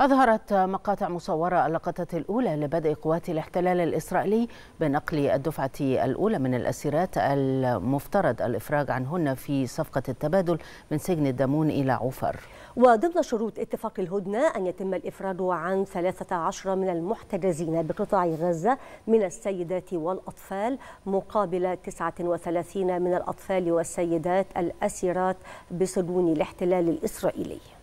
أظهرت مقاطع مصورة اللقطة الأولى لبدء قوات الاحتلال الإسرائيلي بنقل الدفعة الأولى من الأسيرات المفترض الإفراج عنهن في صفقة التبادل من سجن الدمون إلى عفر وضمن شروط اتفاق الهدنة أن يتم الإفراج عن 13 من المحتجزين بقطاع غزة من السيدات والأطفال مقابل 39 من الأطفال والسيدات الأسيرات بسجون الاحتلال الإسرائيلي